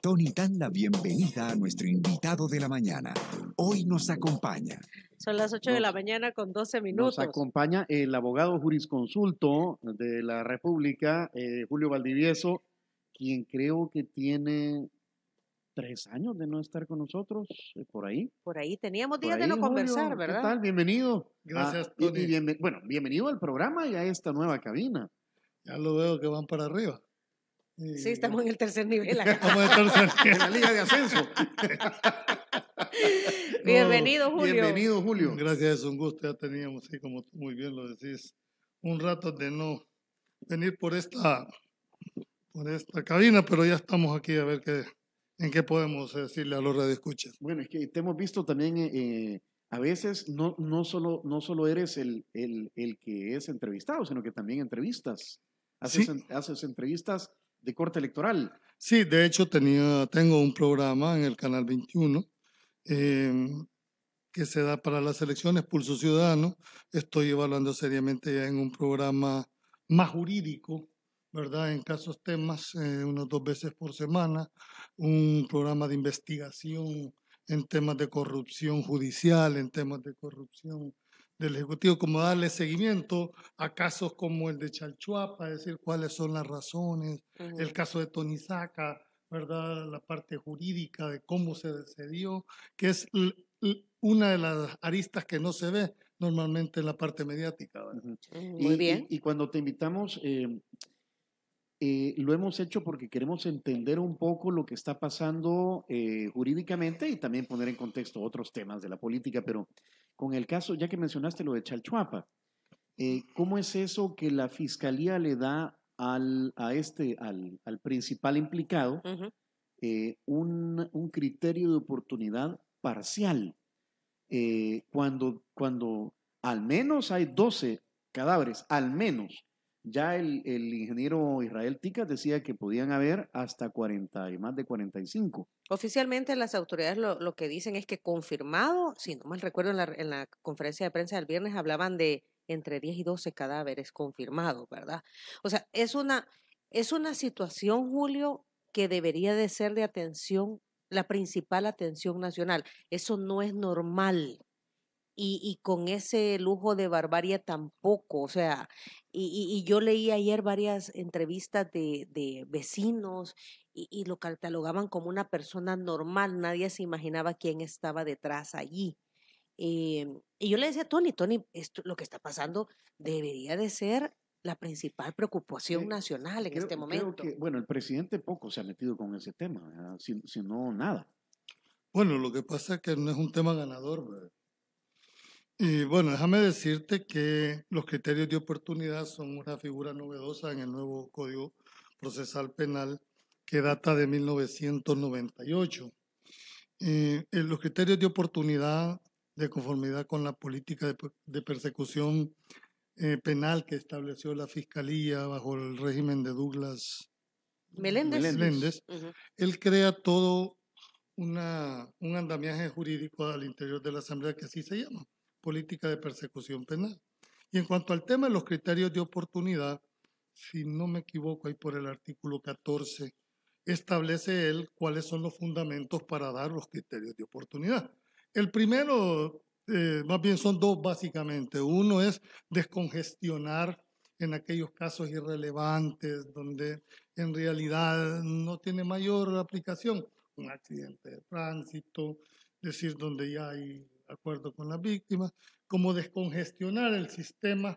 Tony dan la bienvenida a nuestro invitado de la mañana. Hoy nos acompaña. Son las 8 de la mañana con 12 minutos. Nos acompaña el abogado jurisconsulto de la República, eh, Julio Valdivieso, quien creo que tiene tres años de no estar con nosotros, eh, por ahí. Por ahí, teníamos días de no conversar, ¿verdad? ¿Qué tal? Bienvenido. Gracias, ah, Tony. bueno, bienvenido al programa y a esta nueva cabina. Ya lo veo que van para arriba. Sí, estamos en el tercer nivel. Acá. Estamos en la liga de ascenso. bienvenido, Julio. Bienvenido, Julio. Gracias, es un gusto. Ya teníamos, como tú muy bien lo decís, un rato de no venir por esta, por esta cabina, pero ya estamos aquí a ver qué, en qué podemos decirle a los radioescuchas. Bueno, es que te hemos visto también... Eh, eh, a veces no, no, solo, no solo eres el, el, el, que es entrevistado, sino que también entrevistas. haces entrevistas corte electoral. Sí, de hecho tenía, tengo un programa en el Canal 21 em, que se da para las elecciones, Pulso Ciudadano. Estoy evaluando seriamente ya en un programa más jurídico, ¿verdad? En casos temas, eh, unos dos veces por semana, un programa de investigación en temas de corrupción judicial, en temas de corrupción del Ejecutivo, como darle seguimiento a casos como el de Chalchuapa, decir, cuáles son las razones, el caso de Tonizaca, ¿verdad? La parte jurídica de cómo se, decidió, que es una de las aristas que no se ve normalmente en la parte mediática. Muy bien. Y, cuando te invitamos, em, eh, lo hemos hecho porque queremos entender un poco lo que está pasando eh, jurídicamente y también poner en contexto otros temas de la política, pero con el caso, ya que mencionaste lo de Chalchuapa, eh, ¿cómo es eso que la fiscalía le da al, a este, al, principal implicado eh, un, criterio de oportunidad parcial? Eh, cuando, cuando al menos hay 12 cadáveres, al menos. Ya el, el ingeniero Israel Ticas decía que podían haber hasta 40 y más de 45. Oficialmente las autoridades lo, que dicen es que confirmado, si no mal recuerdo en la, conferencia de prensa del viernes hablaban de entre 10 y 12 cadáveres confirmados, ¿verdad? O sea, es una, es una situación, Julio, que debería de ser de atención, la principal atención nacional. Eso no es normal. Y, con ese lujo de barbarie tampoco, o sea, y, y, yo leí ayer varias entrevistas de, de vecinos y, lo catalogaban como una persona normal, nadie se imaginaba quién estaba detrás allí. Em, y yo le decía a Tony, Tony, esto, lo que está pasando debería de ser la principal preocupación nacional en este momento. bueno, el presidente poco se ha metido con ese tema, si, no nada. Bueno, lo que pasa es que no es un tema ganador. Y bueno, déjame decirte que los criterios de oportunidad son una figura novedosa en el nuevo Código Procesal Penal que data de 1998. los criterios de oportunidad de conformidad con la política de, persecución eh, penal que estableció la Fiscalía bajo el régimen de Douglas Meléndez, él crea todo un andamiaje jurídico al interior de la Asamblea que así se llama, política de persecución penal. Y en cuanto al tema de los criterios de oportunidad, si no me equivoco, hay por el artículo 14 establece él cuáles son los fundamentos para dar los criterios de oportunidad. El primero, eh, más bien son dos básicamente. Uno es descongestionar en aquellos casos irrelevantes donde en realidad no tiene mayor aplicación, un accidente de tránsito, decir, donde ya hay acuerdo con la víctima. como descongestionar el sistema,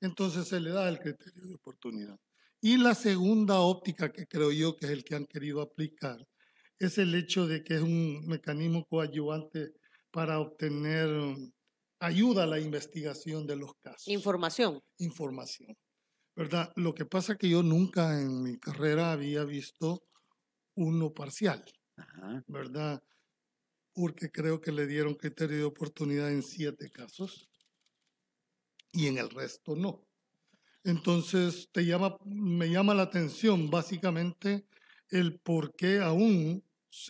entonces se le da el criterio de oportunidad. Y la segunda óptica que creo yo que es el que han querido aplicar es el hecho de que es un mecanismo coadyuvante para obtener ayuda a la investigación de los casos. Información. Información. ¿Verdad? Lo que pasa es que yo nunca en mi carrera había visto uno parcial. ¿Verdad? Porque creo que le dieron criterio de oportunidad en siete casos y en el resto no. Entonces te llama, me llama la atención básicamente el por qué aún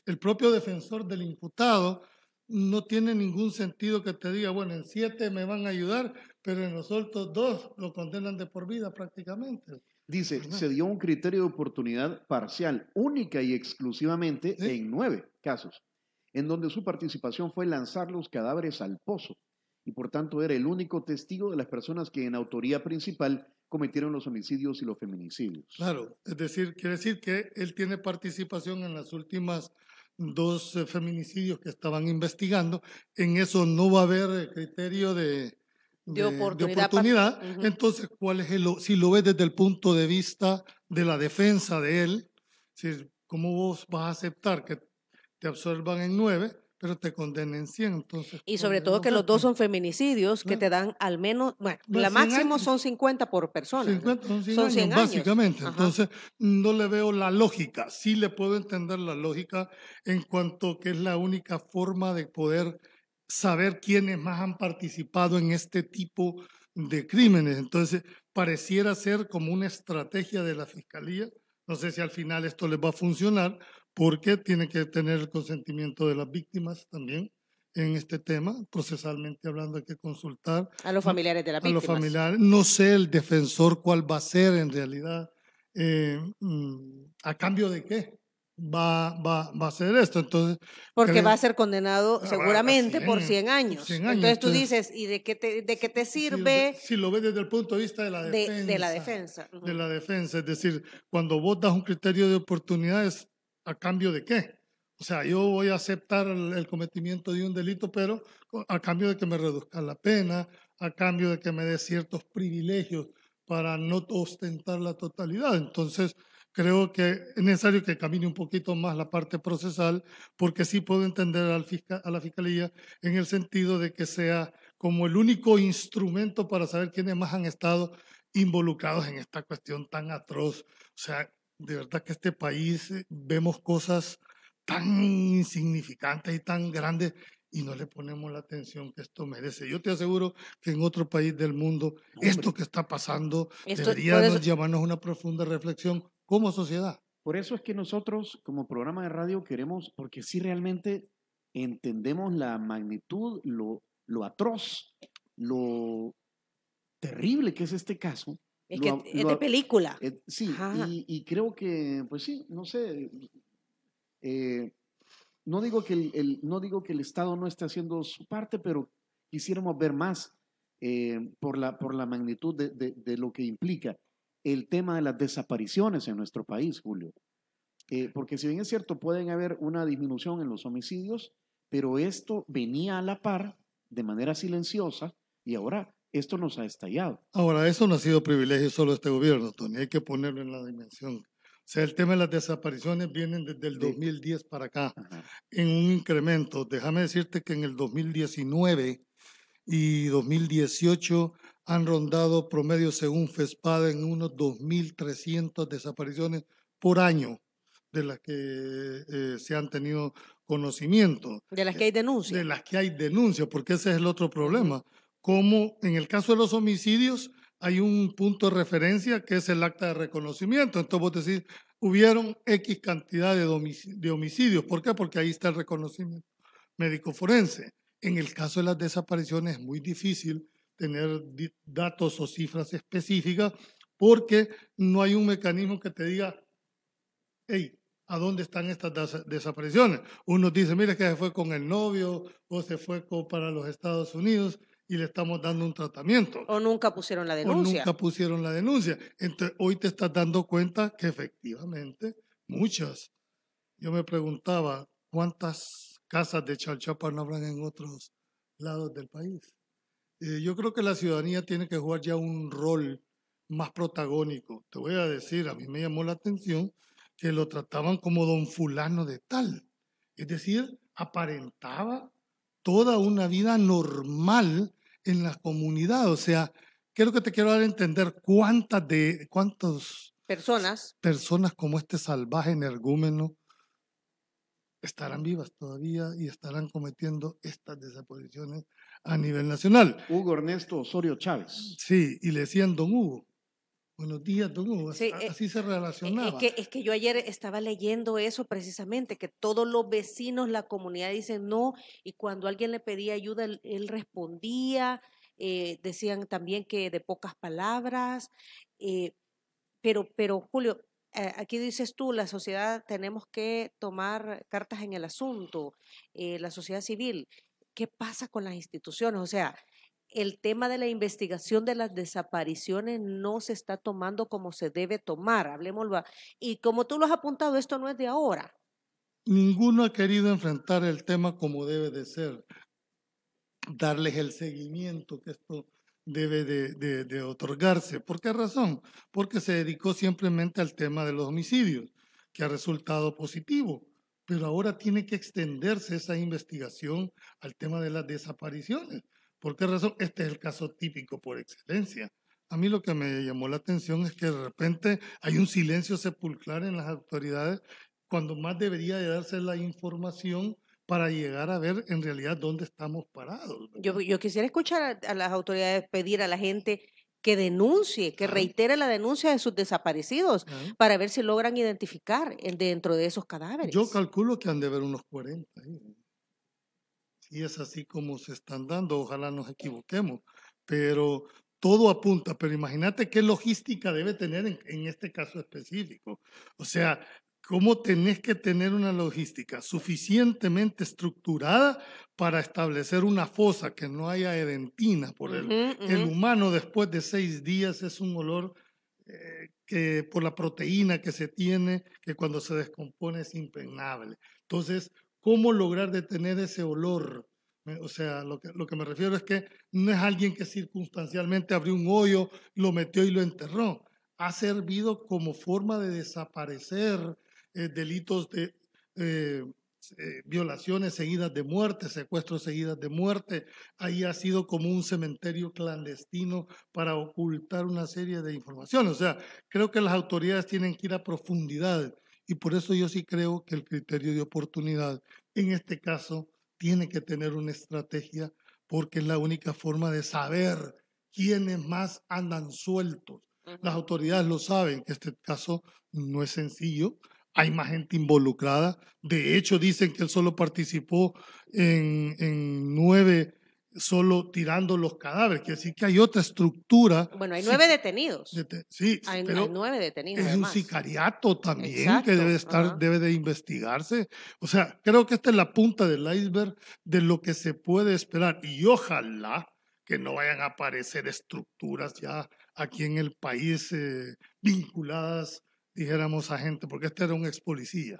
el propio defensor del imputado no tiene ningún sentido que te diga, bueno, en siete me van a ayudar, pero en los otros dos lo condenan de por vida prácticamente. Dice, se dio un criterio de oportunidad parcial, única y exclusivamente en nueve casos, en donde su participación fue lanzar los cadáveres al pozo y por tanto era el único testigo de las personas que en autoría principal cometieron los homicidios y los feminicidios. Claro, es decir, quiere decir que él tiene participación en las últimas dos eh, feminicidios que estaban investigando. En eso no va a haber eh, criterio de, oportunidad. Entonces, ¿cuál es el, si lo ves desde el punto de vista de la defensa de él, cómo vos vas a aceptar que te absorban en nueve pero te condenen 100. Entonces, y pues, sobre todo que los dos son feminicidios que te dan al menos, bueno, la máximo son 50 por persona. son 100, Básicamente, entonces no le veo la lógica. Sí le puedo entender la lógica en cuanto que es la única forma de poder saber quiénes más han participado en este tipo de crímenes. Entonces, pareciera ser como una estrategia de la Fiscalía. No sé si al final esto les va a funcionar, porque tiene que tener el consentimiento de las víctimas también en este tema, procesalmente hablando hay que consultar. A los familiares de la víctima. A los familiares. No sé el defensor cuál va a ser en realidad, eh, mm, a cambio de qué va, va, va a ser esto. Entonces, Porque va a ser condenado ah, seguramente por 100 años. Entonces tú dices, ¿y de qué te, de qué te sirve? Si, lo ves desde el punto de vista de la defensa. De, la defensa. De la defensa. Es decir, cuando vos das un criterio de oportunidades, ¿A cambio de qué? O sea, yo voy a aceptar el, cometimiento de un delito, pero a cambio de que me reduzca la pena, a cambio de que me dé ciertos privilegios para no ostentar la totalidad. Entonces, creo que es necesario que camine un poquito más la parte procesal, porque sí puedo entender a la Fiscalía en el sentido de que sea como el único instrumento para saber quiénes más han estado involucrados en esta cuestión tan atroz. O sea, de verdad que este país eh, vemos cosas tan insignificantes y tan grandes y no le ponemos la atención que esto merece. Yo te aseguro que en otro país del mundo esto que está pasando debería llamarnos una profunda reflexión como sociedad. Por eso es que nosotros como programa de radio queremos, porque si realmente entendemos la magnitud, lo atroz, lo terrible que es este caso, es que de película. Eh, sí, y, creo que, pues sí, no sé. Eh, no, digo que el, no digo que el Estado no esté haciendo su parte, pero quisiéramos ver más eh, por, la, por la magnitud de, lo que implica el tema de las desapariciones en nuestro país, Julio. porque si bien es cierto, pueden haber una disminución en los homicidios, pero esto venía a la par de manera silenciosa y ahora esto nos ha estallado. Ahora, eso no ha sido privilegio solo de este gobierno, Tony, hay que ponerlo en la dimensión. O sea, el tema de las desapariciones vienen desde el 2010 para acá, en un incremento. Déjame decirte que en el 2019 y 2018 han rondado promedio, según FESPAD, en unos 2.300 desapariciones por año de las que eh, se han tenido conocimiento. De las que hay denuncias. De las que hay denuncias, porque ese es el otro problema como en el caso de los homicidios hay un punto de referencia que es el acta de reconocimiento. Entonces vos decís, hubieron X cantidad de, homicidios. ¿Por qué? Porque ahí está el reconocimiento médico forense. En el caso de las desapariciones es muy difícil tener datos o cifras específicas porque no hay un mecanismo que te diga, hey, ¿a dónde están estas desapariciones? Uno dice, mire que se fue con el novio o se fue para los Estados Unidos y le estamos dando un tratamiento. O nunca pusieron la denuncia. O nunca pusieron la denuncia. Entonces, hoy te estás dando cuenta que efectivamente muchas. Yo me preguntaba cuántas casas de chalchapa no habrán en otros lados del país. Eh, yo creo que la ciudadanía tiene que jugar ya un rol más protagónico. Te voy a decir, a mí me llamó la atención que lo trataban como don fulano de tal. Es decir, aparentaba toda una vida normal en la comunidad. O sea, creo que te quiero dar a entender? ¿Cuántas de cuántas personas. personas como este salvaje energúmeno estarán vivas todavía y estarán cometiendo estas desapariciones a nivel nacional? Hugo Ernesto Osorio Chávez. Sí, y le decían don Hugo. Buenos días, tú. Eh, así se eh, relacionaba. Es que, es que yo ayer estaba leyendo eso precisamente, que todos los vecinos, la comunidad dicen no, y cuando alguien le pedía ayuda, él, respondía, eh, decían también que de pocas palabras, pero, pero Julio, aquí dices tú, la sociedad tenemos que tomar cartas en el asunto, la sociedad civil. ¿Qué pasa con las instituciones? O sea, el tema de la investigación de las desapariciones no se está tomando como se debe tomar, hablemoslo. Y como tú lo has apuntado, esto no es de ahora. Ninguno ha querido enfrentar el tema como debe de ser, darles el seguimiento que esto debe de otorgarse. ¿Por qué razón? Porque se dedicó simplemente al tema de los homicidios, que ha resultado positivo, pero ahora tiene que extenderse esa investigación al tema de las desapariciones ¿Por qué razón? Este es el caso típico por excelencia. A mí lo que me llamó la atención es que de repente hay un silencio sepulcral en las autoridades cuando más debería de darse la información para llegar a ver en realidad dónde estamos parados. Yo, quisiera escuchar a, las autoridades pedir a la gente que denuncie, que reitere la denuncia de sus desaparecidos para ver si logran identificar dentro de esos cadáveres. Yo calculo que han de haber unos 40 y es así como se están dando, ojalá nos equivoquemos, pero todo apunta, pero imagínate qué logística debe tener en, este caso específico. O sea, cómo tenés que tener una logística suficientemente estructurada para establecer una fosa que no haya erentina? por el, el humano después de seis días es un olor eh, que por la proteína que se tiene, que cuando se descompone es impregnable. Entonces, cómo lograr detener ese olor. O sea, lo que, lo que me refiero es que no es alguien que circunstancialmente abrió un hoyo, lo metió y lo enterró. Ha servido como forma de desaparecer eh, delitos de eh, eh, violaciones seguidas de muerte, secuestros seguidas de muerte. Ahí ha sido como un cementerio clandestino para ocultar una serie de informaciones. O sea, creo que las autoridades tienen que ir a profundidad y por eso yo sí creo que el criterio de oportunidad, en este caso, tiene que tener una estrategia porque es la única forma de saber quiénes más andan sueltos. Las autoridades lo saben, que este caso no es sencillo, hay más gente involucrada. De hecho, dicen que él solo participó en, en nueve solo tirando los cadáveres, quiere decir que hay otra estructura. Bueno, hay nueve detenidos. sí, hay, nueve detenidos. Es un sicariato también que debe estar, debe de investigarse. O sea, creo que esta es la punta del iceberg de lo que se puede esperar y ojalá que no vayan a aparecer estructuras ya aquí en el país eh, vinculadas, dijéramos, a gente, porque este era un ex policía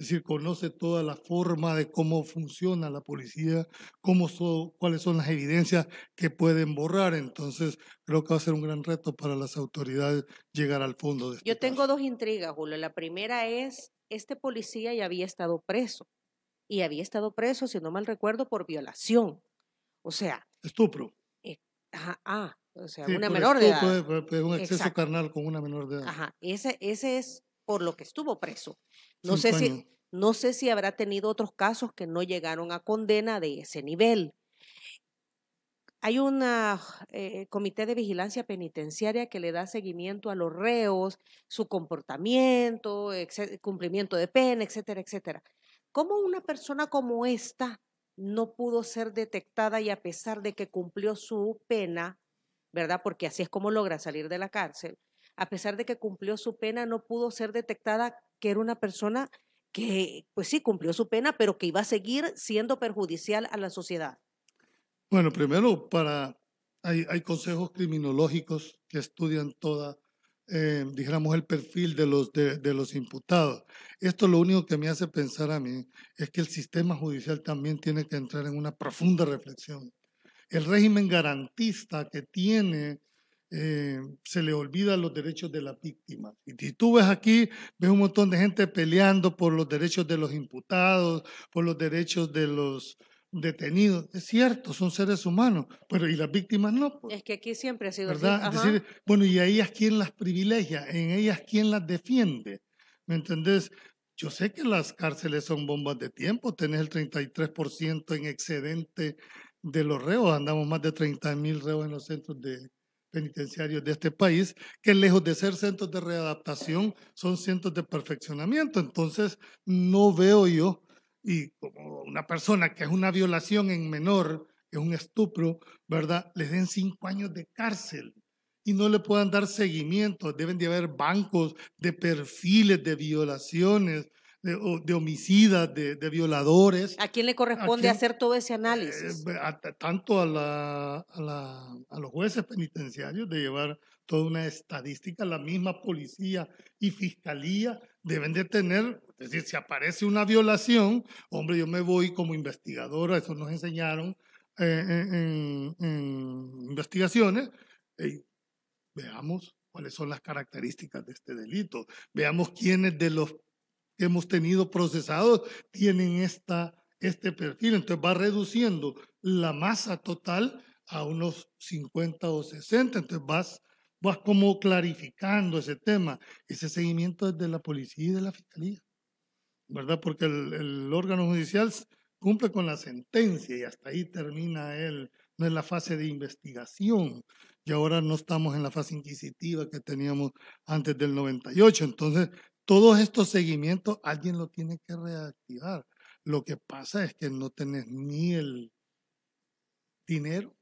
es decir, conoce toda la forma de cómo funciona la policía, cómo cuáles son las evidencias que pueden borrar. Entonces, creo que va a ser un gran reto para las autoridades llegar al fondo de esto. Yo tengo dos intrigas, Julio. La primera es, este policía ya había estado preso. Y había estado preso, si no mal recuerdo, por violación. O sea... Estupro. Eh, ajá, ah, o sea, una menor de edad. Eh, un exceso carnal con una menor de edad. Ajá, ese, ese es por lo que estuvo preso. No sé si no sé si habrá tenido otros casos que no llegaron a condena de ese nivel. Hay un eh, comité de vigilancia penitenciaria que le da seguimiento a los reos, su comportamiento, cumplimiento de pena, etcétera, etcétera. ¿Cómo una persona como esta no pudo ser detectada y a pesar de que cumplió su pena, ¿verdad? Porque así es como logra salir de la cárcel, a pesar de que cumplió su pena, no pudo ser detectada que era una persona que, pues sí, cumplió su pena, pero que iba a seguir siendo perjudicial a la sociedad? Bueno, primero, para hay, consejos criminológicos que estudian toda, eh, dijéramos, el perfil de los, de, de los imputados. Esto lo único que me hace pensar a mí es que el sistema judicial también tiene que entrar en una profunda reflexión. El régimen garantista que tiene eh, se le olvidan los derechos de la víctima. Y tú ves aquí, ves un montón de gente peleando por los derechos de los imputados, por los derechos de los detenidos. Es cierto, son seres humanos, pero y las víctimas no. Pues, es que aquí siempre ha sido ¿verdad? bueno, ¿y a ellas quién las privilegia? ¿En ellas quién las defiende? ¿Me entendés? Yo sé que las cárceles son bombas de tiempo, tenés el 33% en excedente de los reos, andamos más de 30 mil reos en los centros de, penitenciarios de este país, que lejos de ser centros de readaptación, son centros de perfeccionamiento. Entonces, no veo yo, y como una persona que es una violación en menor, es un estupro, ¿verdad? Les den cinco años de cárcel y no le puedan dar seguimiento. Deben de haber bancos de perfiles de violaciones, de, homicidas, de, violadores. ¿A quién le corresponde hacer todo ese análisis? Eh, tanto a, los jueces penitenciarios de llevar toda una estadística, la misma policía y fiscalía deben de tener, es decir, si aparece una violación, hombre, yo me voy como investigadora, eso nos enseñaron eh, en, investigaciones, veamos cuáles son las características de este delito, veamos quiénes de los hemos tenido procesados tienen esta, este perfil. Entonces va reduciendo la masa total a unos 50 o 60. Entonces vas, vas como clarificando ese tema, ese seguimiento desde la policía y de la fiscalía. ¿Verdad? Porque el, el órgano judicial cumple con la sentencia y hasta ahí termina él. No es la fase de investigación. Y ahora no estamos en la fase inquisitiva que teníamos antes del 98. Entonces todos estos seguimientos alguien lo tiene que reactivar. Lo que pasa es que no tenés ni el dinero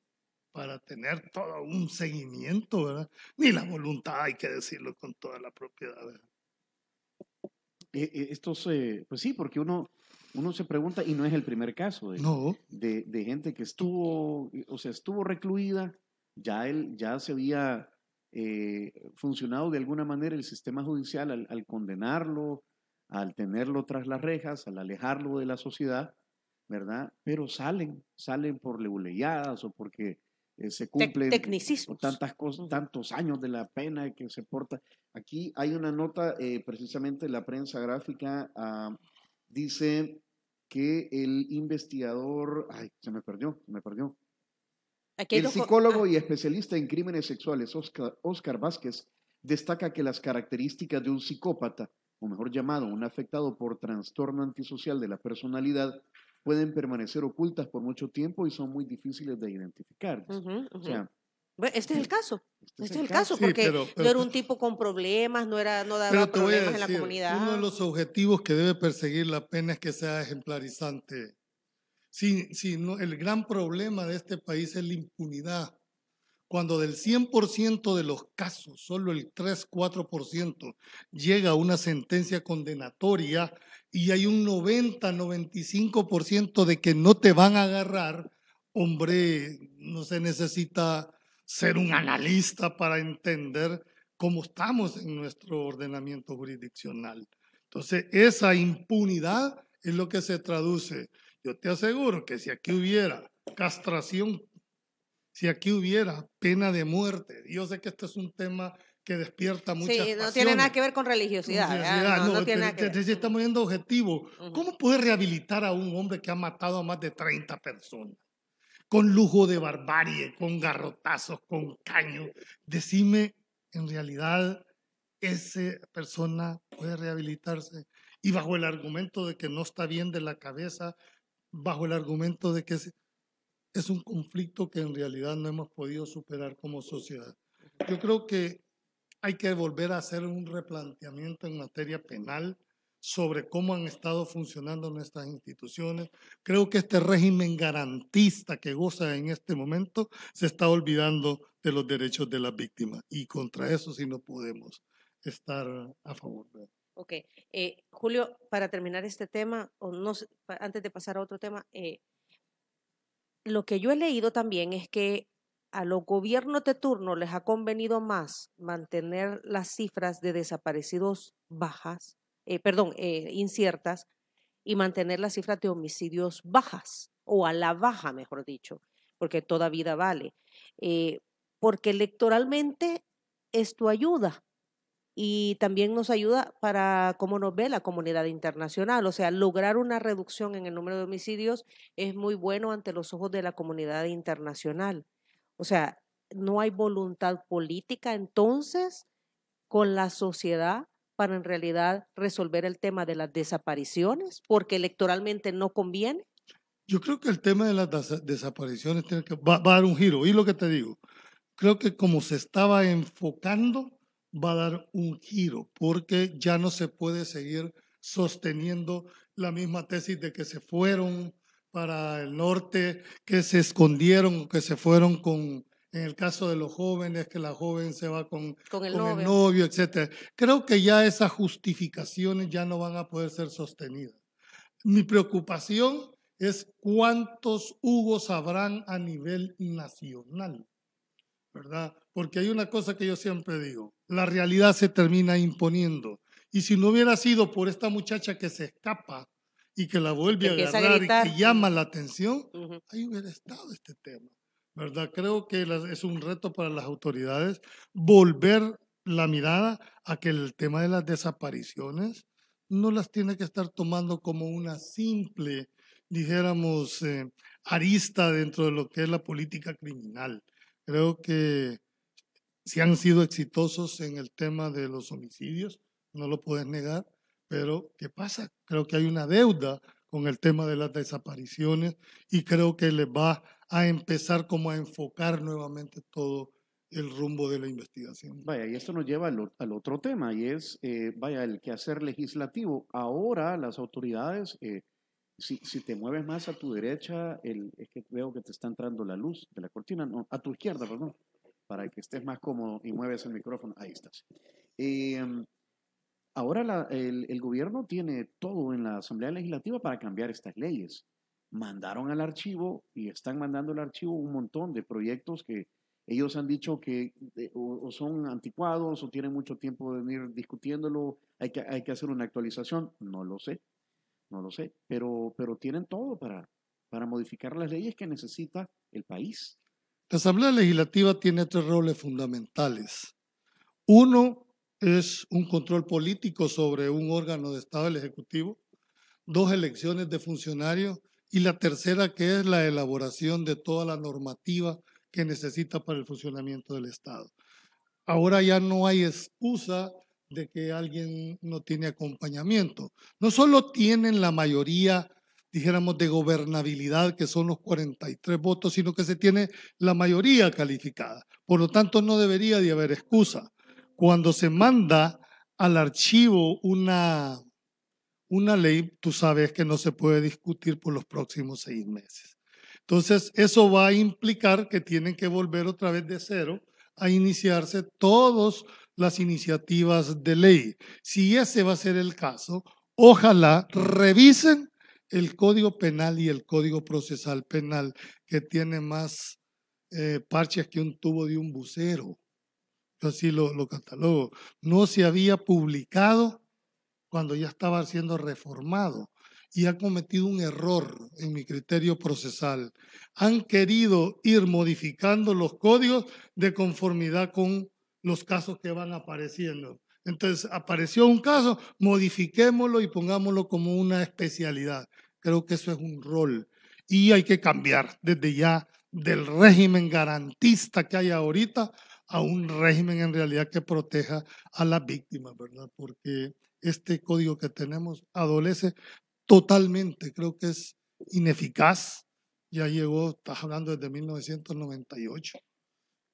para tener todo un seguimiento, ¿verdad? Ni la voluntad, hay que decirlo con toda la propiedad, e, e, Esto se, eh, pues sí, porque uno, uno se pregunta, y no es el primer caso de, gente que estuvo, eh, o sea, estuvo recluida, ya él ya se había eh, funcionado de alguna manera el sistema judicial al, condenarlo, al tenerlo tras las rejas, al alejarlo de la sociedad, ¿verdad? Pero salen, salen por leuleyadas o porque eh, se cumplen tantas cosas, tantos años de la pena que se porta. Aquí hay una nota, eh, precisamente la prensa gráfica ah, dice que el investigador, ay, se me perdió, se me perdió, el psicólogo ah. y especialista en crímenes sexuales Oscar, Vázquez destaca que las características de un psicópata, o mejor llamado, un afectado por trastorno antisocial de la personalidad, pueden permanecer ocultas por mucho tiempo y son muy difíciles de identificar. O sea, este es el caso. Este, es este el caso, porque yo no era un tipo con problemas, no era no daba problemas en la comunidad. Uno de los objetivos que debe perseguir la pena es que sea ejemplarizante Sí, sí no, el gran problema de este país es la impunidad. Cuando del 100% de los casos, solo el 3-4% llega a una sentencia condenatoria y hay un 90-95% de que no te van a agarrar, hombre, no se necesita ser un analista para entender cómo estamos en nuestro ordenamiento jurisdiccional. Entonces, esa impunidad es lo que se traduce yo te aseguro que si aquí hubiera castración, si aquí hubiera pena de muerte, yo sé que este es un tema que despierta muchas Sí, no tiene nada que ver con religiosidad. no, tiene nada que ver. Si estamos viendo objetivo. ¿Cómo puede rehabilitar a un hombre que ha matado a más de 30 personas? Con lujo de barbarie, con garrotazos, con caños. Decime, en realidad, esa persona puede rehabilitarse. Y bajo el argumento de que no está bien de la cabeza, bajo el argumento de que es un conflicto que en realidad no hemos podido superar como sociedad. Yo creo que hay que volver a hacer un replanteamiento en materia penal sobre cómo han estado funcionando nuestras instituciones. Creo que este régimen garantista que goza en este momento se está olvidando de los derechos de las víctimas y contra eso sí no podemos estar a favor. Ok. Eh, Julio, para terminar este tema, o no, antes de pasar a otro tema, eh, lo que yo he leído también es que a los gobiernos de turno les ha convenido más mantener las cifras de desaparecidos bajas, eh, perdón, inciertas, y mantener las cifras de homicidios bajas, o a la baja, mejor dicho, porque toda vida vale. porque electoralmente esto ayuda, y también nos ayuda para cómo nos ve la comunidad internacional. O sea, lograr una reducción en el número de homicidios es muy bueno ante los ojos de la comunidad internacional. O sea, no hay voluntad política entonces con la sociedad para en realidad resolver el tema de las desapariciones, porque electoralmente no conviene. Yo creo que el tema de las desapariciones tiene que, va, a dar un giro, y lo que te digo, creo que como se estaba enfocando, va a dar un giro, porque ya no se puede seguir sosteniendo la misma tesis de que se fueron para el norte, que se escondieron, que se fueron con, en el caso de los jóvenes, que la joven se va con, el, novio. etcétera. etc. Creo que ya esas justificaciones ya no van a poder ser sostenidas. Mi preocupación es cuántos Hugos habrán a nivel nacional, ¿verdad? Porque hay una cosa que yo siempre digo, la realidad se termina imponiendo. Y si no hubiera sido por esta muchacha que se escapa y que la vuelve a agarrar y que llama la atención, ahí hubiera estado este tema. ¿Verdad? Creo que es un reto para las autoridades volver la mirada a que el tema de las desapariciones no las tiene que estar tomando como una simple, dijéramos, eh, arista dentro de lo que es la política criminal. Creo que si han sido exitosos en el tema de los homicidios, no lo puedes negar, pero ¿qué pasa? Creo que hay una deuda con el tema de las desapariciones y creo que les va a empezar como a enfocar nuevamente todo el rumbo de la investigación. Vaya, y esto nos lleva al, otro tema, y es, eh, vaya, el quehacer legislativo. Ahora las autoridades, eh, si, te mueves más a tu derecha, el, es que veo que te está entrando la luz de la cortina, no, a tu izquierda, perdón para que estés más cómodo y mueves el micrófono. Ahí estás. Em, ahora el, gobierno tiene todo en la Asamblea Legislativa para cambiar estas leyes. Mandaron al archivo y están mandando al archivo un montón de proyectos que ellos han dicho que son anticuados o tienen mucho tiempo de venir discutiéndolo. Hay que, hacer una actualización. No lo sé, no lo sé, pero, tienen todo para, para modificar las leyes que necesita el país. La Asamblea Legislativa tiene tres roles fundamentales. Uno es un control político sobre un órgano de Estado, el Ejecutivo. Dos, elecciones de funcionarios. Y la tercera, que es la elaboración de toda la normativa que necesita para el funcionamiento del Estado. Ahora ya no hay excusa de que alguien no tiene acompañamiento. No solo tienen la mayoría dijéramos, de gobernabilidad, que son los 43 votos, sino que se tiene la mayoría calificada. Por lo tanto, no debería de haber excusa. Cuando se manda al archivo una, una ley, tú sabes que no se puede discutir por los próximos seis meses. Entonces, eso va a implicar que tienen que volver otra vez de cero a iniciarse todas las iniciativas de ley. Si ese va a ser el caso, ojalá revisen el código penal y el código procesal penal, que tiene más eh, parches que un tubo de un bucero. Yo así lo, lo catalogo. No se había publicado cuando ya estaba siendo reformado y ha cometido un error en mi criterio procesal. Han querido ir modificando los códigos de conformidad con los casos que van apareciendo. Entonces, apareció un caso, modifiquémoslo y pongámoslo como una especialidad. Creo que eso es un rol y hay que cambiar desde ya del régimen garantista que hay ahorita a un régimen en realidad que proteja a las víctimas, ¿verdad? Porque este código que tenemos adolece totalmente, creo que es ineficaz. Ya llegó, estás hablando desde 1998,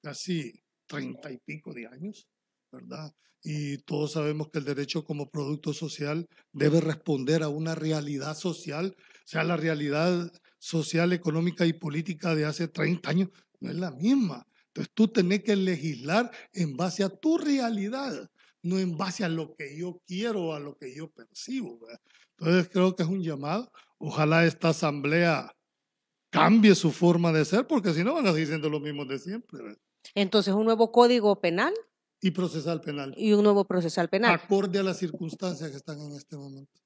casi treinta y pico de años. ¿verdad? Y todos sabemos que el derecho como producto social debe responder a una realidad social, o sea, la realidad social, económica y política de hace 30 años no es la misma. Entonces tú tenés que legislar en base a tu realidad, no en base a lo que yo quiero o a lo que yo percibo. ¿verdad? Entonces creo que es un llamado. Ojalá esta asamblea cambie su forma de ser, porque si no van a seguir siendo los mismos de siempre. Entonces, ¿un nuevo código penal? Y procesal penal. Y un nuevo procesal penal. Acorde a las circunstancias que están en este momento.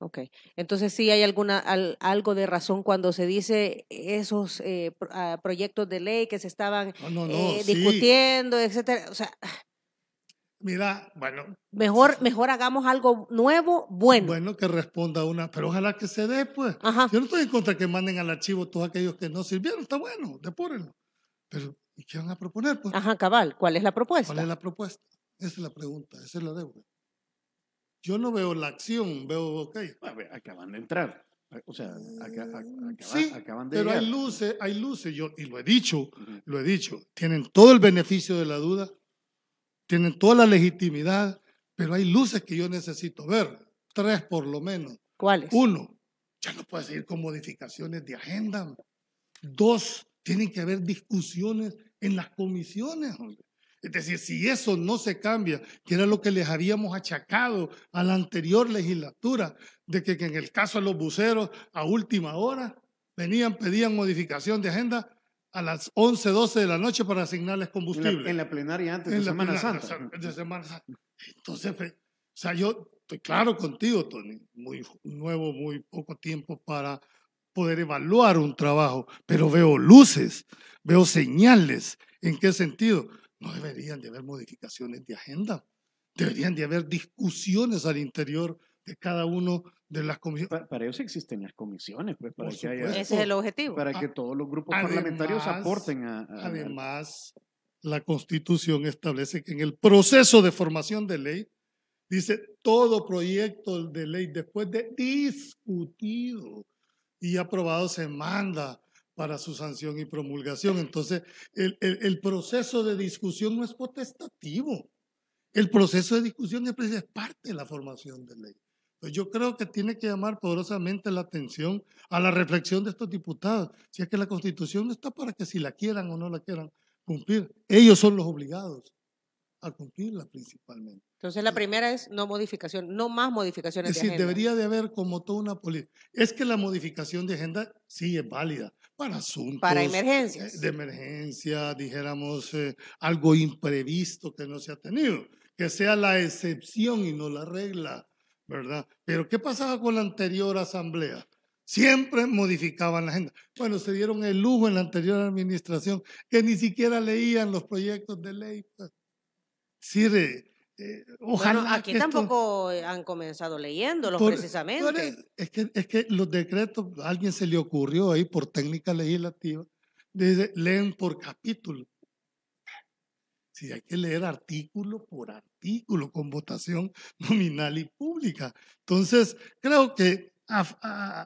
Ok, entonces sí hay alguna algo de razón cuando se dice esos eh, ah, proyectos de ley que se estaban eh, discutiendo, etcétera. O sea, mira, bueno, mejor mejor hagamos algo nuevo, bueno. Bueno, que responda una, pero ojalá que se dé, pues. Yo no estoy en contra que manden al archivo todos aquellos que no sirvieron, está bueno, depórenlo. Pero ¿Y qué van a proponer? Pues, Ajá, cabal, ¿cuál es la propuesta? ¿Cuál es la propuesta? Esa es la pregunta, esa es la deuda. Yo no veo la acción, veo, ok. acaban de entrar. O sea, mm, acaban de pero hay luces, hay luces, yo, y lo he dicho, lo he dicho, tienen todo el beneficio de la duda, tienen toda la legitimidad, pero hay luces que yo necesito ver, tres por lo menos. ¿Cuáles? Uno, ya no puede seguir con modificaciones de agenda. Dos, tienen que haber discusiones en las comisiones. Es decir, si eso no se cambia, que era lo que les habíamos achacado a la anterior legislatura, de que, en el caso de los buceros, a última hora, venían, pedían modificación de agenda a las 11, 12 de la noche para asignarles combustible. En la, plenaria antes de la Semana Santa. De Semana Santa. Entonces, pues, o sea, yo estoy claro contigo, Tony, muy nuevo, muy poco tiempo para poder evaluar un trabajo, pero veo luces, veo señales. ¿En qué sentido? No deberían de haber modificaciones de agenda, deberían de haber discusiones al interior de cada uno de las comisiones. Para, ellos eso existen las comisiones, pues, para que haya, Ese es el objetivo. Para que todos los grupos parlamentarios aporten a, a Además, la Constitución establece que en el proceso de formación de ley, dice todo proyecto de ley después de discutido y aprobado se manda para su sanción y promulgación. Entonces, el, proceso de discusión no es potestativo. El proceso de discusión es parte de la formación de ley. Pues yo creo que tiene que llamar poderosamente la atención a la reflexión de estos diputados. Si es que la Constitución no está para que si la quieran o no la quieran cumplir, ellos son los obligados a cumplirla principalmente. Entonces la primera es no modificación, no más modificaciones es decir, debería de haber como toda una política. Es que la modificación de agenda sí es válida para asuntos. Para emergencias. Eh, de emergencia, dijéramos, eh, algo imprevisto que no se ha tenido. Que sea la excepción y no la regla, ¿verdad? Pero ¿qué pasaba con la anterior asamblea? Siempre modificaban la agenda. Bueno, se dieron el lujo en la anterior administración que ni siquiera leían los proyectos de ley. Pues decir, eh, ojalá. aquí tampoco eh, han comenzado leyéndolos precisamente. E, es, que, es que los decretos, a alguien se le ocurrió ahí por técnica legislativa, dice, leen por capítulo. Si hay que leer artículo por artículo, con votación nominal y pública. Entonces, creo que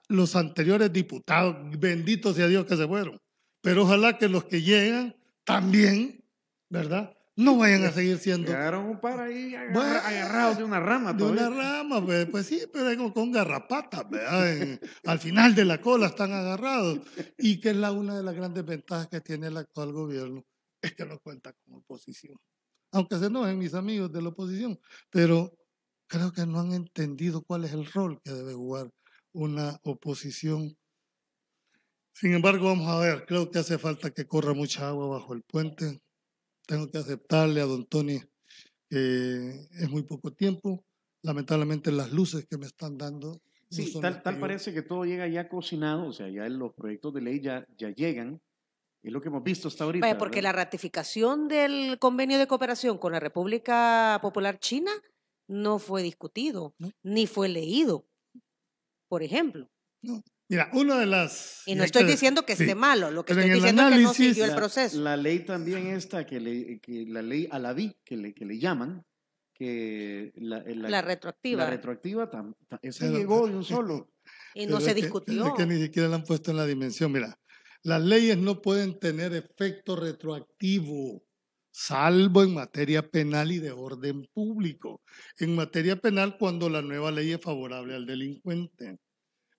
los anteriores diputados, bendito sea Dios que se fueron, pero ojalá que los que llegan también, ¿verdad? no vayan a seguir siendo. Quedaron un par ahí agarrados de una rama. De una rama, pues, pues, sí, pero con garrapatas, ¿verdad? al final de la cola están agarrados. Y que es la, una de las grandes ventajas que tiene el actual gobierno, es que no cuenta con oposición. Aunque se enojen mis amigos de la oposición, pero creo que no han entendido cuál es el rol que debe jugar una oposición. Sin embargo, vamos a ver, creo que hace falta que corra mucha agua bajo el puente tengo que aceptarle a don Tony que eh, es muy poco tiempo. Lamentablemente las luces que me están dando. Sí, tal, parece que todo llega ya cocinado, o sea, ya los proyectos de ley ya, ya llegan. Es lo que hemos visto hasta ahorita. porque la ratificación del convenio de cooperación con la República Popular China no fue discutido, ni fue leído, por ejemplo. No. Mira, una de las... Y no estoy diciendo que esté malo, lo que estoy diciendo es que no siguió el proceso. La, ley también esta, que, la ley a la vi, que le, que le llaman, que la, eh, retroactiva. La retroactiva llegó de solo. Y no se discutió. ni siquiera la han puesto en la dimensión. Mira, las leyes no pueden tener efecto retroactivo, salvo en materia penal y de orden público. En materia penal, cuando la nueva ley es favorable al delincuente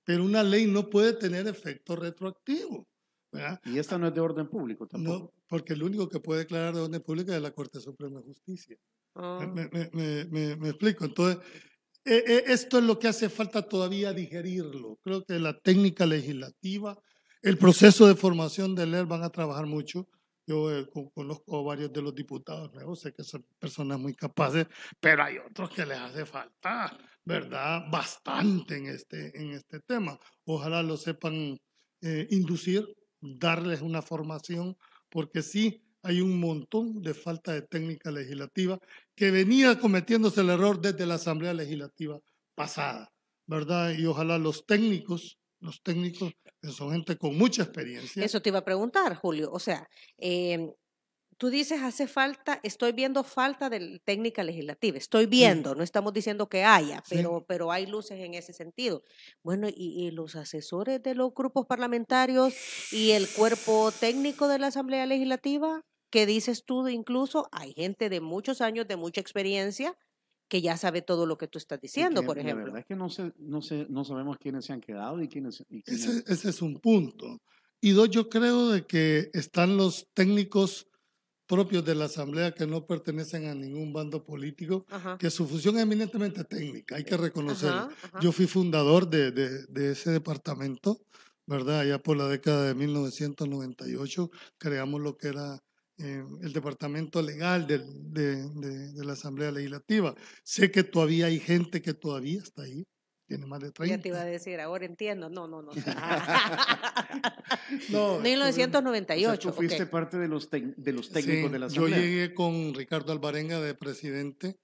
pero una ley no puede tener efecto retroactivo. Y esta no es de orden público tampoco. porque el único que puede declarar de orden público es la Corte Suprema de Justicia. Ah. Me, explico. Entonces, e, e, esto es lo que hace falta todavía digerirlo. Creo que la técnica legislativa, el proceso de formación de leer van a trabajar mucho yo eh, conozco varios de los diputados nuevos, sé que son personas muy capaces, pero hay otros que les hace falta, ¿verdad? Bastante en este, en este tema. Ojalá lo sepan eh, inducir, darles una formación, porque sí hay un montón de falta de técnica legislativa que venía cometiéndose el error desde la Asamblea Legislativa pasada, ¿verdad? Y ojalá los técnicos los técnicos son gente con mucha experiencia. Eso te iba a preguntar, Julio. O sea, em, tú dices hace falta, estoy viendo falta de técnica legislativa, estoy viendo, no estamos diciendo que haya, pero, pero hay luces en ese sentido. Bueno, y, los asesores de los grupos parlamentarios y el cuerpo técnico de la Asamblea Legislativa, ¿qué dices tú incluso, hay gente de muchos años, de mucha experiencia, que ya sabe todo lo que tú estás diciendo, por ejemplo. La verdad es que no, sé, no, sé, no sabemos quiénes se han quedado y quiénes... Ese, es un punto. Y dos, yo creo de que están los técnicos propios de la Asamblea que no pertenecen a ningún bando político, que su función es eminentemente técnica, hay que eh, reconocerlo. Yo fui fundador de, de, de ese departamento, ¿verdad? Ya por la década de 1998 creamos lo que era eh, el departamento legal de, de, de, la Asamblea Legislativa. Sé que todavía hay gente que todavía está ahí, tiene más de 30. Ya te iba a decir, ahora entiendo. No, no, no. no 1998. O sea, tú fuiste parte de los, de los técnicos de la Asamblea. Yo llegué con Ricardo Albarenga de presidente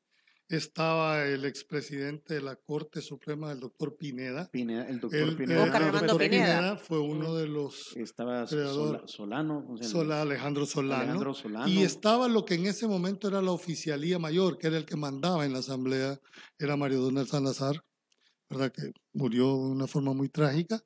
estaba el expresidente de la Corte Suprema, el doctor Pineda. el doctor Pineda. fue uno de los... Estaba Solano. Alejandro Solano. Alejandro Solano. Y estaba lo que en ese momento era la oficialía mayor, que era el que mandaba en la asamblea, era Mario Donald Salazar, ¿verdad? que murió de una forma muy trágica.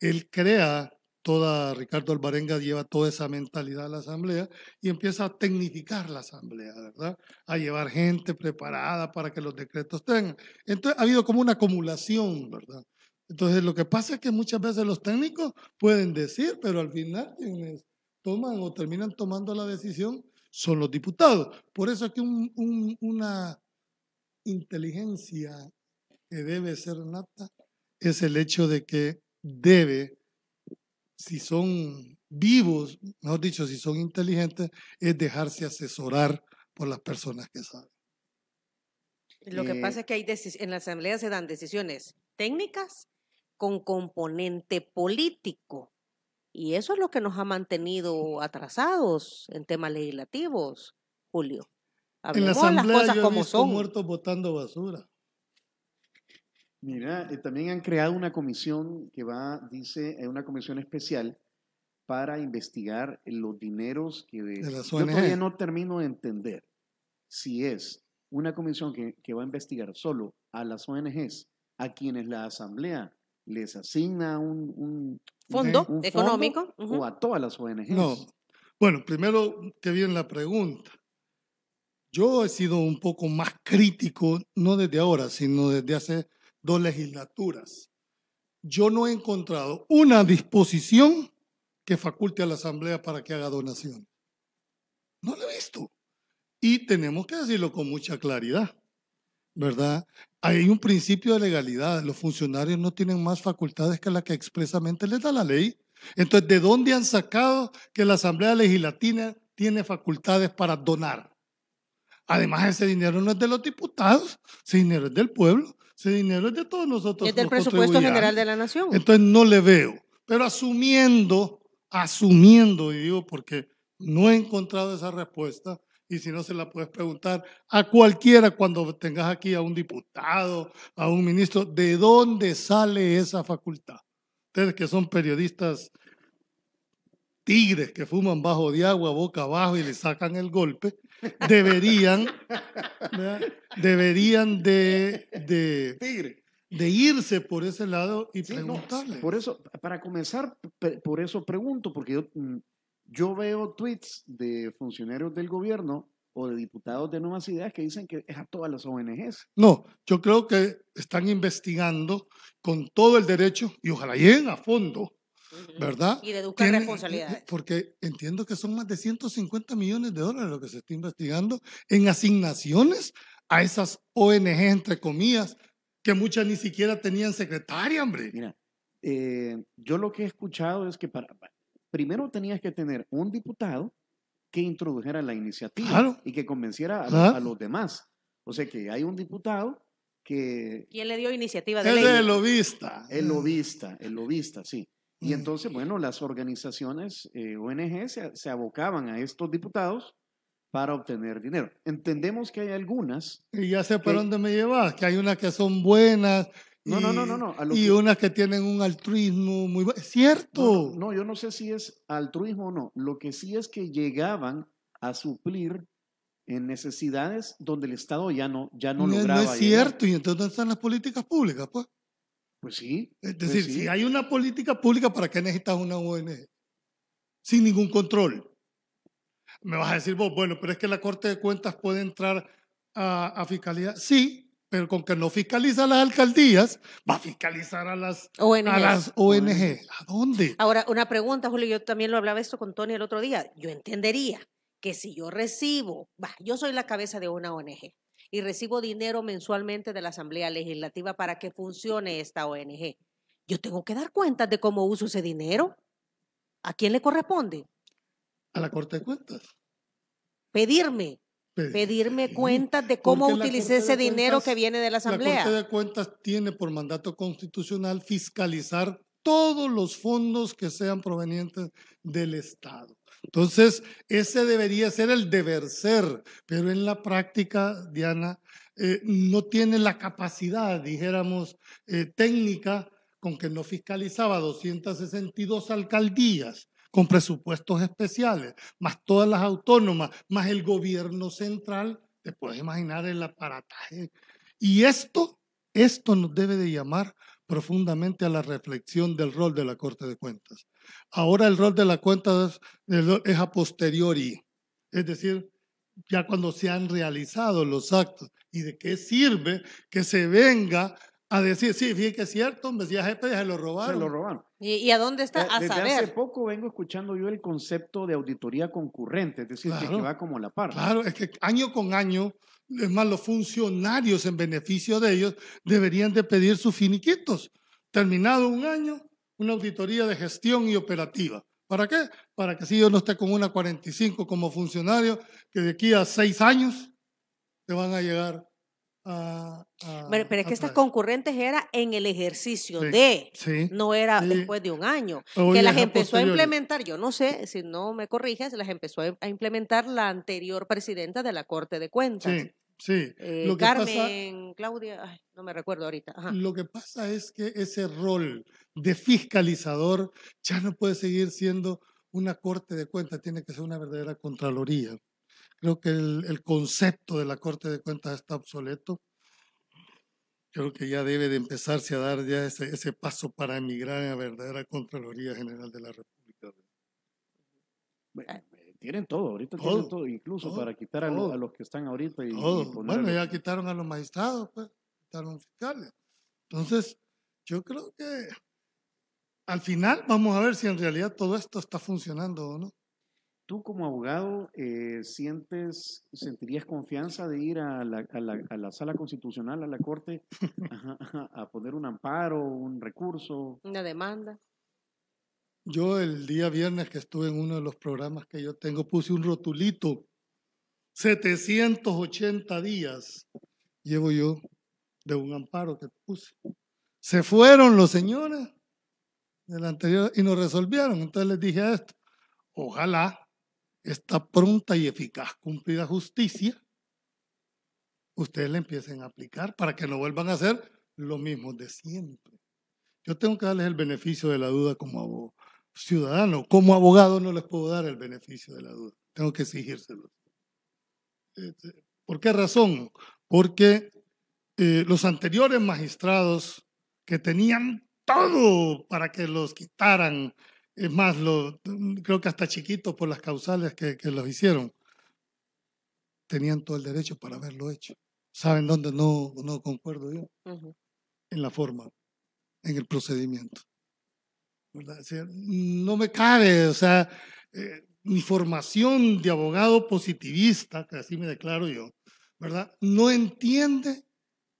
Él crea toda, Ricardo Alvarenga lleva toda esa mentalidad a la asamblea y empieza a tecnificar la asamblea, ¿verdad? A llevar gente preparada para que los decretos tengan. Entonces ha habido como una acumulación, ¿verdad? Entonces lo que pasa es que muchas veces los técnicos pueden decir, pero al final quienes toman o terminan tomando la decisión son los diputados. Por eso que que una inteligencia que debe ser nata es el hecho de que debe si son vivos, mejor dicho, si son inteligentes, es dejarse asesorar por las personas que saben. Lo que eh, pasa es que hay en la Asamblea se dan decisiones técnicas con componente político. Y eso es lo que nos ha mantenido atrasados en temas legislativos, Julio. en la asamblea, las muertos botando basura. Mira, eh, también han creado una comisión que va, dice, eh, una comisión especial para investigar eh, los dineros que... De, ONGs. yo todavía no termino de entender si es una comisión que, que, va a investigar solo a las ONGs, a quienes la Asamblea les asigna un, un, fondo, económico o a todas las ONGs. No. Bueno, primero, que viene la pregunta. Yo he sido un poco más crítico, no desde ahora, sino desde hace dos legislaturas, yo no he encontrado una disposición que faculte a la Asamblea para que haga donación No lo he visto. Y tenemos que decirlo con mucha claridad, ¿verdad? Hay un principio de legalidad. Los funcionarios no tienen más facultades que las que expresamente les da la ley. Entonces, ¿de dónde han sacado que la Asamblea Legislativa tiene facultades para donar? Además, ese dinero no es de los diputados, ese dinero es del pueblo. Ese dinero es de todos nosotros. Es del presupuesto general de la nación. Entonces no le veo. Pero asumiendo, asumiendo, y digo porque no he encontrado esa respuesta, y si no se la puedes preguntar a cualquiera cuando tengas aquí a un diputado, a un ministro, ¿de dónde sale esa facultad? Ustedes que son periodistas tigres que fuman bajo de agua, boca abajo y le sacan el golpe, deberían, deberían de, de, irse por ese lado y preguntarle. por eso, para comenzar, por eso pregunto, porque yo, mm, yo veo tweets de funcionarios del gobierno o de diputados de Nuevas Ideas que dicen que es a todas las ONGs. No, yo creo que están investigando con todo el derecho y ojalá lleguen a fondo ¿verdad? Y deduzca responsabilidades. Porque entiendo que son más de 150 millones de dólares lo que se está investigando en asignaciones a esas ONG, entre comillas, que muchas ni siquiera tenían secretaria, hombre. Mira, eh, yo lo que he escuchado es que para, primero tenías que tener un diputado que introdujera la iniciativa y que convenciera a, los demás. O sea que hay un diputado que... ¿Quién le dio iniciativa de ley? El lobista. El lobista, el lobista, sí. Y entonces, bueno, las organizaciones eh, ONG se, abocaban a estos diputados para obtener dinero. Entendemos que hay algunas. Y ya sé para dónde me llevas, que hay unas que son buenas. No, no, no, no, no. y unas que tienen un altruismo muy bueno. ¿Cierto? No, yo no sé si es altruismo o no. Lo que sí es que llegaban a suplir en necesidades donde el Estado ya no, ya no, lograba. No es cierto, y entonces están las políticas públicas, pues. Pues sí. Es pues decir, si hay una política pública, ¿para qué necesitas una ONG? Sin ningún control. Me vas a decir vos, bueno, pero es que la Corte de Cuentas puede entrar a, a fiscalía. Sí, pero con que no fiscaliza a las alcaldías, va a fiscalizar a las ONG. A, las ONG. dónde? Ahora, una pregunta, Julio, yo también lo hablaba esto con Tony el otro día. Yo entendería que si yo recibo, va, yo soy la cabeza de una ONG, y recibo dinero mensualmente de la Asamblea Legislativa para que funcione esta ONG. Yo tengo que dar cuentas de cómo uso ese dinero. ¿A quién le corresponde? A la Corte de Cuentas. Pedirme. Pedirme cuentas de cómo utilice ese dinero que viene de la Asamblea. La Corte de Cuentas tiene por mandato constitucional fiscalizar todos los fondos que sean provenientes del Estado. Entonces, ese debería ser el deber ser, pero en la práctica, Diana, eh, no tiene la capacidad, dijéramos, eh, técnica con que no fiscalizaba 262 alcaldías con presupuestos especiales, más todas las autónomas, más el gobierno central, te puedes imaginar el aparataje. Y esto, esto nos debe de llamar profundamente a la reflexión del rol de la Corte de Cuentas. Ahora el rol de la cuenta es, a posteriori, es decir, ya cuando se han realizado los actos. ¿Y de qué sirve que se venga a decir, sí, fíjate que es cierto, me decía jefe, se lo robaron. Se lo robaron. ¿Y, a dónde está? Eh, a Desde saber. Hace poco vengo escuchando yo el concepto de auditoría concurrente, es decir, que va como la par. Claro, es que año con año, es más, los funcionarios en beneficio de ellos deberían de pedir sus finiquitos. Terminado un año, una auditoría de gestión y operativa. ¿Para qué? Para que si yo no esté con una 45 como funcionario, que de aquí a seis años te van a llegar a... pero, es que estas concurrentes era en el ejercicio de, no era después de un año. que las empezó a implementar, yo no sé, si no me corriges, las empezó a implementar la anterior presidenta de la Corte de Cuentas. Sí. Eh, lo que pasa, Claudia, no me recuerdo ahorita. Lo que pasa es que ese rol de fiscalizador ya no puede seguir siendo una corte de cuentas, tiene que ser una verdadera contraloría. Creo que el, concepto de la corte de cuentas está obsoleto. Creo que ya debe de empezarse a dar ya ese, paso para emigrar a la verdadera Contraloría General de la República tienen todo, ahorita tienen todo, incluso para quitar a, los que están ahorita. Y, bueno, ya quitaron a los magistrados, pues, quitaron fiscales. Entonces, yo creo que al final vamos a ver si en realidad todo esto está funcionando o no. ¿Tú como abogado eh, sientes, sentirías confianza de ir a la, sala constitucional, a la corte, a, poner un amparo, un recurso? Una demanda. Yo el día viernes que estuve en uno de los programas que yo tengo puse un rotulito, 780 días llevo yo de un amparo que puse. Se fueron los señores del anterior y nos resolvieron. Entonces les dije esto, ojalá esta pronta y eficaz cumplida justicia ustedes la empiecen a aplicar para que no vuelvan a hacer lo mismo de siempre. Yo tengo que darles el beneficio de la duda como abogado ciudadano, como abogado no les puedo dar el beneficio de la duda, tengo que exigírselo. Este, ¿Por qué razón? Porque eh, los anteriores magistrados que tenían todo para que los quitaran, es más, lo, creo que hasta chiquitos por las causales que, los hicieron, tenían todo el derecho para haberlo hecho. ¿Saben dónde no, no concuerdo yo? En la forma, en el procedimiento no me cabe, o sea, mi eh, formación de abogado positivista, que así me declaro yo, ¿verdad? No entiende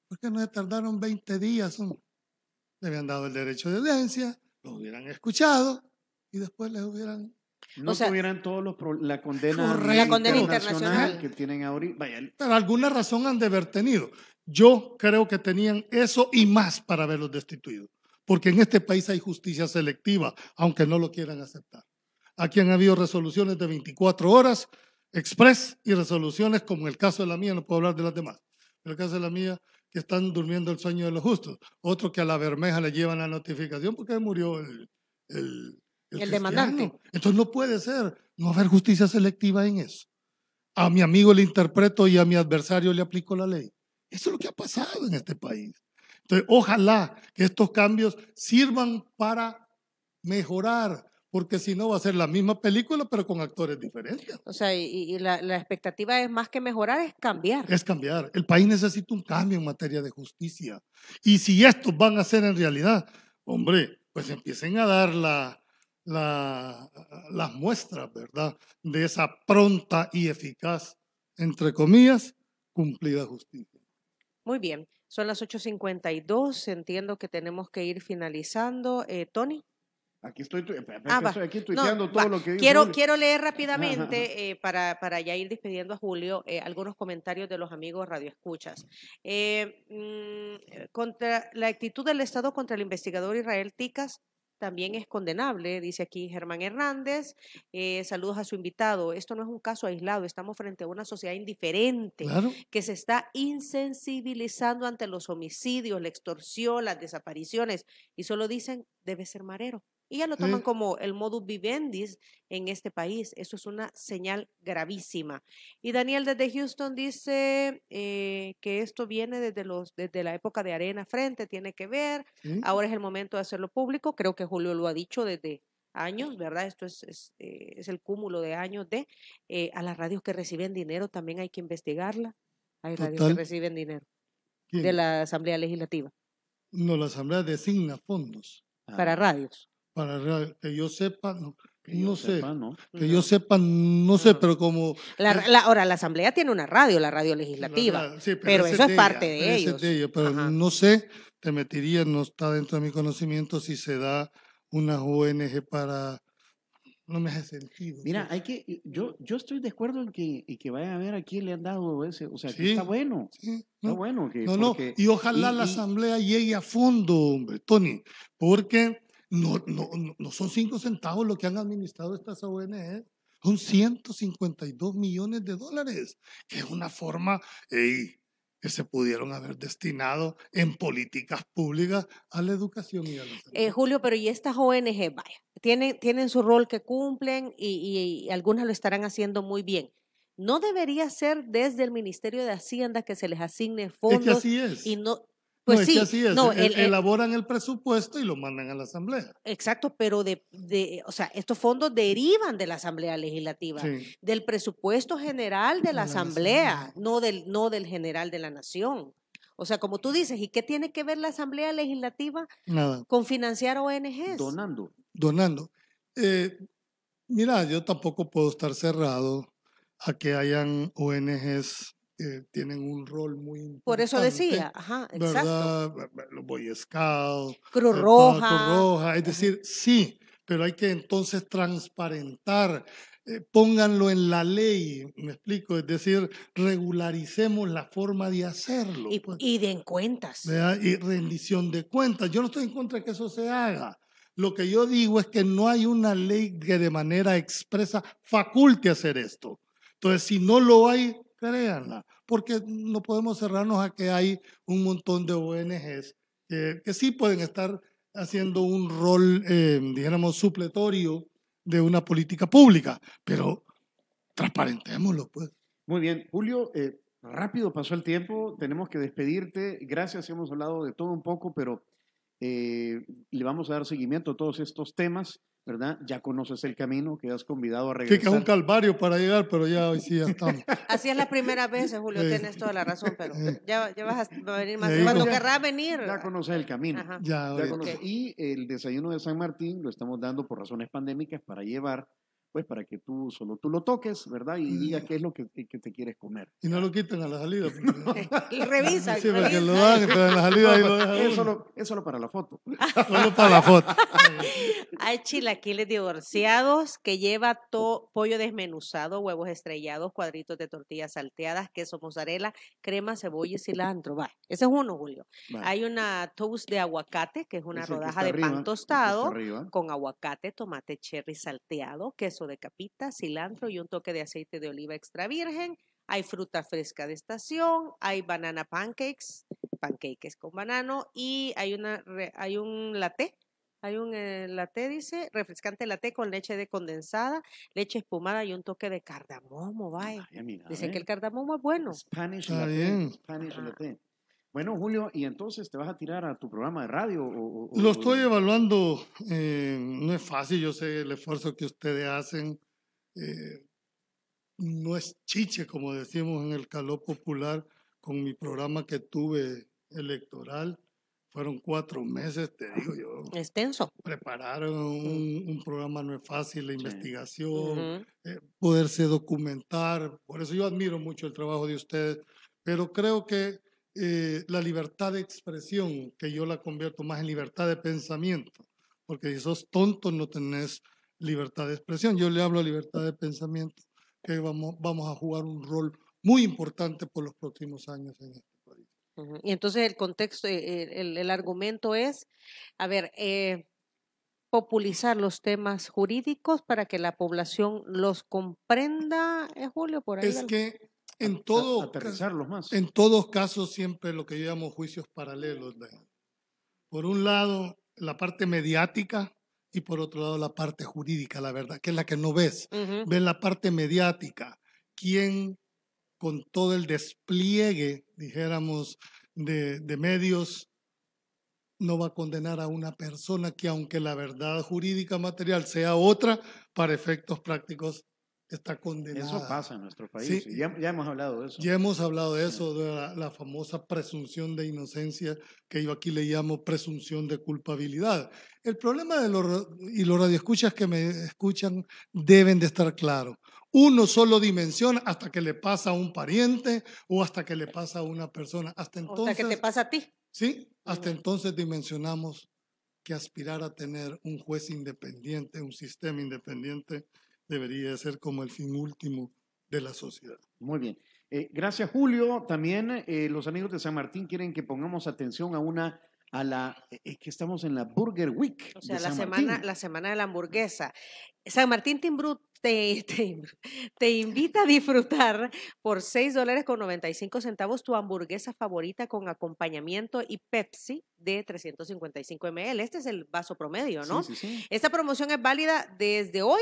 por qué no le tardaron 20 días. Le habían dado el derecho de audiencia, lo hubieran escuchado y después les hubieran no se hubieran tuvieran todos los la condena, la condena internacional, que tienen ahorita. Vaya. alguna razón han de haber tenido. Yo creo que tenían eso y más para haberlos destituido porque en este país hay justicia selectiva, aunque no lo quieran aceptar. Aquí han habido resoluciones de 24 horas express y resoluciones como en el caso de la mía, no puedo hablar de las demás, en el caso de la mía que están durmiendo el sueño de los justos, otro que a la bermeja le llevan la notificación porque murió el, el, el, el demandante. Entonces no puede ser, no haber justicia selectiva en eso. A mi amigo le interpreto y a mi adversario le aplico la ley. Eso es lo que ha pasado en este país. Entonces, ojalá que estos cambios sirvan para mejorar, porque si no va a ser la misma película, pero con actores diferentes. O sea, y, la, expectativa es más que mejorar, es cambiar. Es cambiar. El país necesita un cambio en materia de justicia. Y si estos van a ser en realidad, hombre, pues empiecen a dar las muestras, ¿verdad? De esa pronta y eficaz, entre comillas, cumplida justicia. Muy bien. Son las 8.52, entiendo que tenemos que ir finalizando. Eh, Tony. Aquí estoy, ah, todo lo que quiero, quiero leer rápidamente, eh, para, ya ir despidiendo a Julio, eh, algunos comentarios de los amigos Radio Escuchas. Mm, contra la actitud del Estado contra el investigador Israel Ticas también es condenable, dice aquí Germán Hernández. Eh, saludos a su invitado. Esto no es un caso aislado, estamos frente a una sociedad indiferente que se está insensibilizando ante los homicidios, la extorsión, las desapariciones y solo dicen, debe ser marero y ya lo toman como el modus vivendi en este país. Eso es una señal gravísima. Y Daniel desde Houston dice eh, que esto viene desde, los, desde la época de Arena Frente, tiene que ver, ahora es el momento de hacerlo público, creo que Julio lo ha dicho desde años, ¿verdad? Esto es, es, eh, el cúmulo de años de eh, a las radios que reciben dinero también hay que investigarla. Hay radios que reciben dinero de la Asamblea Legislativa. No, la Asamblea designa fondos. Para ah. radios. Para que yo sepa, no, sé. Que yo sepa, no sé, pero como. Eh ahora, la Asamblea tiene una radio, la radio legislativa. pero, eso es parte de, ellos. pero no sé, te metiría, no está dentro de mi conocimiento si se da una ONG para. No me hace sentido. Mira, hay que, yo, yo estoy de acuerdo en que, y que vayan a ver a quién le han dado ese. O sea, está bueno. no, está bueno. no, no. Y ojalá la Asamblea llegue a fondo, hombre, Tony. Porque no, no, no son cinco centavos lo que han administrado estas ONG. E, ¿eh? Son 152 millones de dólares, que es una forma que se pudieron haber destinado en políticas públicas a la educación y a la eh, Julio, pero ¿y estas ONG, e? vaya, tienen, tienen su rol que cumplen y, algunas lo estarán haciendo muy bien? ¿No debería ser desde el Ministerio de Hacienda que se les asigne fondos? así es. Y no, pues sí, elaboran el presupuesto y lo mandan a la Asamblea. Exacto, pero de, o sea, estos fondos derivan de la Asamblea Legislativa, del presupuesto general de la, Asamblea, no del, no del general de la Nación. O sea, como tú dices, ¿y qué tiene que ver la Asamblea Legislativa con financiar ONGs? Donando. Donando. Eh, mira, yo tampoco puedo estar cerrado a que hayan ONGs eh, tienen un rol muy importante. Por eso decía, ajá, exacto. ¿verdad? Los Boy Scouts, Cruz eh, Roja. Es decir, sí, pero hay que entonces transparentar, eh, pónganlo en la ley, me explico, es decir, regularicemos la forma de hacerlo. Y, pues. den cuentas. Y rendición de cuentas. Yo no estoy en contra de que eso se haga. Lo que yo digo es que no hay una ley que de manera expresa faculte hacer esto. Entonces, si no lo hay, créanla, porque no podemos cerrarnos a que hay un montón de ONGs que sí pueden estar haciendo un rol, eh, dijéramos, supletorio de una política pública, pero transparentémoslo, pues. Muy bien, Julio, eh, rápido pasó el tiempo, tenemos que despedirte, gracias, hemos hablado de todo un poco, pero eh, le vamos a dar seguimiento a todos estos temas. ¿verdad? Ya conoces el camino, quedas convidado a regresar. Sí, que es un calvario para llegar, pero ya hoy sí ya estamos. Así es la primera vez, eh, Julio, tienes toda la razón, pero eh. ya, ya vas a venir más. Cuando querrás venir. Ya conoces el camino. Ya, Y el desayuno de San Martín lo estamos dando por razones pandémicas para llevar pues para que tú solo tú lo toques, ¿verdad? Y diga eh. qué es lo que, te quieres comer. Y no lo quiten a la salida. revisa. Sí, que lo dan, en la salida ahí lo dejan. es, solo, para la foto. solo para la foto. Hay chilaquiles divorciados que lleva todo pollo desmenuzado, huevos estrellados, cuadritos de tortillas salteadas, queso mozzarella, crema, cebolla y cilantro. Va, ese es uno, Julio. Hay una toast de aguacate, que es una rodaja de pan tostado con aguacate, tomate cherry salteado, queso de capita, cilantro y un toque de aceite de oliva extra virgen. Hay fruta fresca de estación, hay banana pancakes, pancakes con banano y hay, una, hay un latte hay un eh, latte, dice, refrescante latte con leche de condensada, leche espumada y un toque de cardamomo, vaya. que el cardamomo es bueno. Spanish latte. Bueno, Julio, ¿y entonces te vas a tirar a tu programa de radio? Lo estoy evaluando. Eh, no es fácil, yo sé el esfuerzo que ustedes hacen. Eh, no es chiche, como decimos en el calor popular, con mi programa que tuve electoral. Fueron cuatro meses, te digo yo. Extenso. Prepararon mm. un, programa, no es fácil, la investigación, eh, poderse documentar. Por eso yo admiro mucho el trabajo de ustedes, pero creo que eh, la libertad de expresión, que yo la convierto más en libertad de pensamiento, porque si sos tonto no tenés libertad de expresión. Yo le hablo a libertad de pensamiento, que vamos, vamos a jugar un rol muy importante por los próximos años en este país. Y entonces el contexto, eh, el, el, argumento es, a ver, eh, populizar los temas jurídicos para que la población los comprenda, Julio, por ahí. Es que en, en todos casos, siempre lo que yo juicios paralelos. por un lado, la parte mediática y por otro lado, la parte jurídica, la verdad, que es la que no ves. Ves la parte mediática. ¿Quién con todo el despliegue, dijéramos, de medios, no va a condenar a una persona que aunque la verdad jurídica material sea otra, para efectos prácticos está condenada. Eso pasa en nuestro país. ya, hemos hablado de eso. Ya hemos hablado de eso, de la, famosa presunción de inocencia, que yo aquí le llamo presunción de culpabilidad. El problema de los, y los radioescuchas que me escuchan deben de estar claros. Uno solo dimensiona hasta que le pasa a un pariente o hasta que le pasa a una persona. Hasta entonces. Hasta que te pasa a ti. Sí, hasta entonces dimensionamos que aspirar a tener un juez independiente, un sistema independiente, debería ser como el fin último de la sociedad. Muy bien. Eh, gracias, Julio. También eh, los amigos de San Martín quieren que pongamos atención a una a la eh, que estamos en la Burger Week. O sea, la semana, la semana de la hamburguesa. San Martín Timbrú te, invita a disfrutar por 6 dólares con 95 centavos tu hamburguesa favorita con acompañamiento y Pepsi de 355 ml. Este es el vaso promedio, ¿no? sí, sí. Esta promoción es válida desde hoy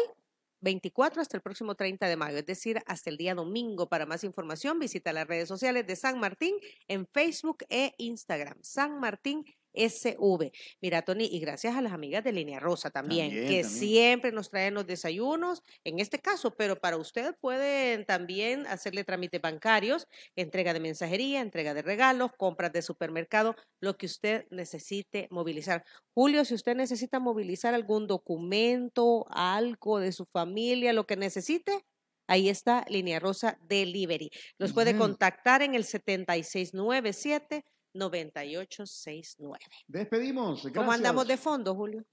24 hasta el próximo 30 de mayo, es decir, hasta el día domingo. Para más información, visita las redes sociales de San Martín en Facebook e Instagram. San Martín SV. Mira, Tony, y gracias a las amigas de Línea Rosa también, que siempre nos traen los desayunos, en este caso, pero para usted pueden también hacerle trámites bancarios, entrega de mensajería, entrega de regalos, compras de supermercado, lo que usted necesite movilizar. Julio, si usted necesita movilizar algún documento, algo de su familia, lo que necesite, Ahí está Línea Rosa Delivery. Los puede contactar en el 7697 9869. Despedimos. ¿Cómo andamos de fondo, Julio?